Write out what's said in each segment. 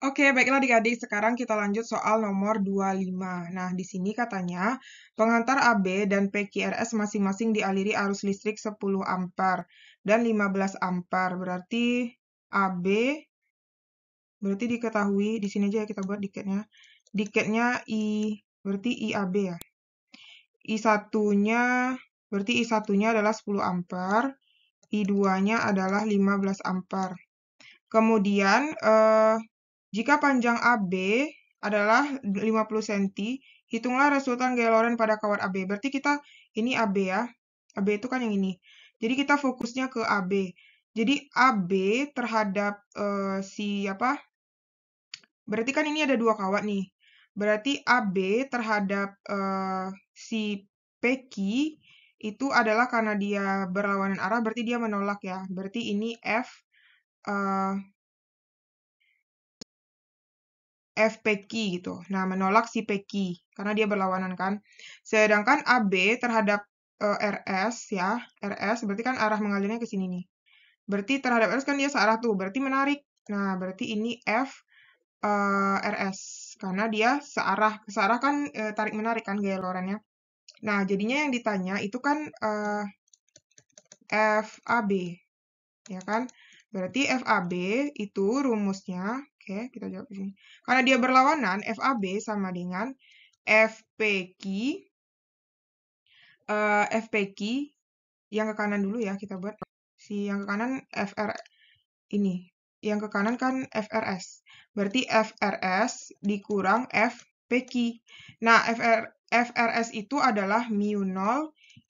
Oke, baiklah adik-adik. Sekarang kita lanjut soal nomor 25. Nah, di sini katanya, pengantar AB dan PQRS masing-masing dialiri arus listrik 10 ampere dan 15 ampere. Berarti AB, berarti diketahui, di sini aja ya kita buat diketnya. Diketnya I, berarti IAB ya. I1-nya, berarti I1-nya adalah 10 ampere, I2-nya adalah 15 ampere. Kemudian, eh, jika panjang AB adalah 50 cm, hitunglah resultan gaya Lorentz pada kawat AB. Berarti kita, ini AB ya. AB itu kan yang ini. Jadi kita fokusnya ke AB. Jadi AB terhadap uh, si apa? Berarti kan ini ada dua kawat nih. Berarti AB terhadap uh, si PQ itu adalah karena dia berlawanan arah, berarti dia menolak ya. Berarti ini F uh, F Peki gitu. Nah, menolak si Peki karena dia berlawanan kan. Sedangkan AB terhadap e, eh, RS ya, RS berarti kan arah mengalirnya ke sini nih. Berarti terhadap RS kan dia searah tuh, berarti menarik. Nah, berarti ini F e, eh, RS karena dia searah searah kan e, eh, tarik menarik kan gaya lorannya. Nah, jadinya yang ditanya itu kan e, FAB ya kan? Berarti FAB itu rumusnya Oke, kita jawab di sini. Karena dia berlawanan, FAB sama dengan FPQ uh, eh, FPQ yang ke kanan dulu ya kita buat si yang ke kanan FR ini yang ke kanan kan FRS berarti FRS dikurang FPQ nah FR, FRS itu adalah mu 0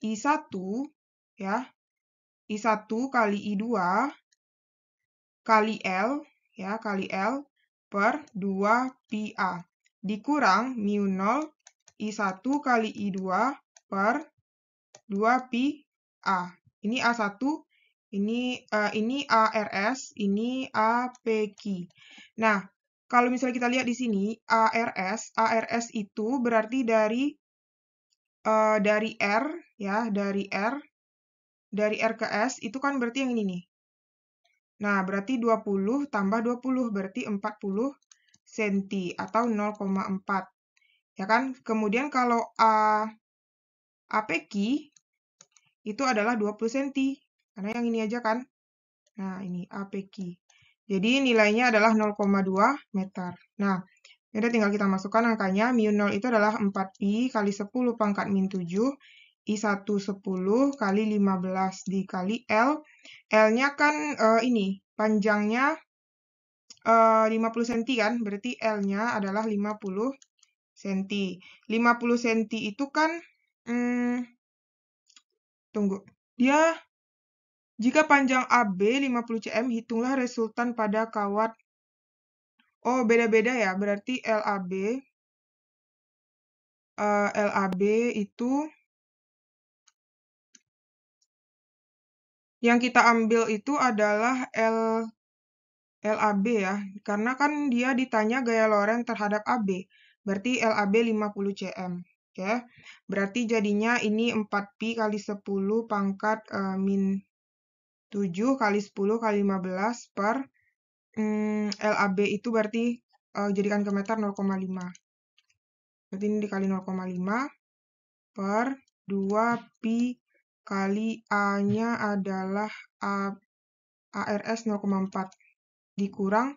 I1 ya I1 kali I2 kali L ya kali L per 2 pi A dikurang mu 0 I1 kali I2 per 2 pi A. Ini A1, ini uh, ini ARS, ini APQ. Nah, kalau misalnya kita lihat di sini ARS, ARS itu berarti dari uh, dari R ya, dari R dari R ke S itu kan berarti yang ini nih. Nah, berarti 20 tambah 20 berarti 40 cm atau 0,4. Ya kan? Kemudian kalau A APQ itu adalah 20 cm. Karena yang ini aja kan. Nah, ini APQ. Jadi nilainya adalah 0,2 meter. Nah, ini tinggal kita masukkan angkanya. Mu 0 itu adalah 4pi kali 10 pangkat min 7 I110 kali 15 dikali L. L-nya kan uh, ini, panjangnya uh, 50 cm kan, berarti L-nya adalah 50 cm. 50 cm itu kan, hmm, tunggu, dia ya, jika panjang AB 50 cm, hitunglah resultan pada kawat. Oh, beda-beda ya, berarti LAB. Uh, eh, LAB itu yang kita ambil itu adalah L LAB ya, karena kan dia ditanya gaya Lorentz terhadap AB, berarti LAB 50 cm. Oke, ya. okay. berarti jadinya ini 4pi kali 10 pangkat uh, min 7 kali 10 kali 15 per um, mm, LAB itu berarti uh, jadikan ke meter 0,5. Berarti ini dikali 0,5 per 2pi kali A-nya adalah A, ARS 0,4 dikurang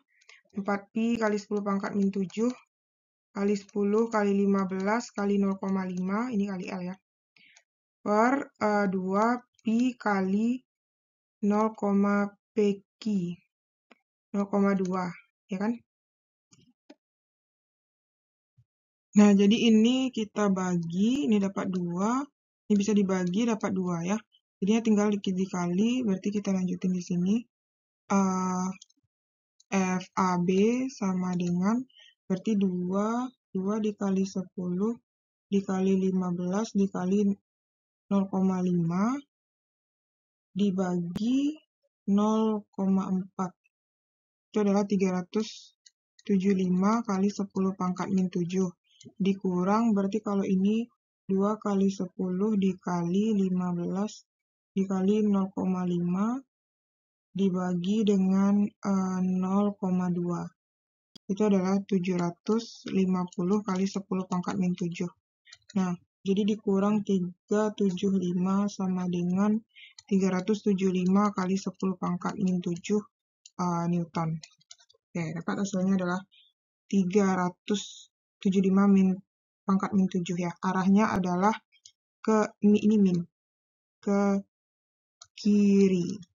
4Pi kali 10 pangkat min 7 kali 10 kali 15 kali 0,5 ini kali L ya per e, uh, 2 Pi kali 0, 0,2 ya kan Nah, jadi ini kita bagi, ini dapat 2, ini bisa dibagi dapat dua ya. Jadinya tinggal dikali, berarti kita lanjutin di sini. Uh, eh, FAB sama dengan, berarti 2, 2 dikali 10, dikali 15, dikali 0,5, dibagi 0,4. Itu adalah 375 kali 10 pangkat min 7. Dikurang, berarti kalau ini 2 kali 10 dikali 15 dikali 0,5 dibagi dengan uh, eh, 0,2. Itu adalah 750 kali 10 pangkat min 7. Nah, jadi dikurang 375 sama dengan 375 kali 10 pangkat min 7 uh, eh, Newton. Oke, dapat hasilnya adalah 375 min pangkat min 7 ya. Arahnya adalah ke ini min, ke kiri.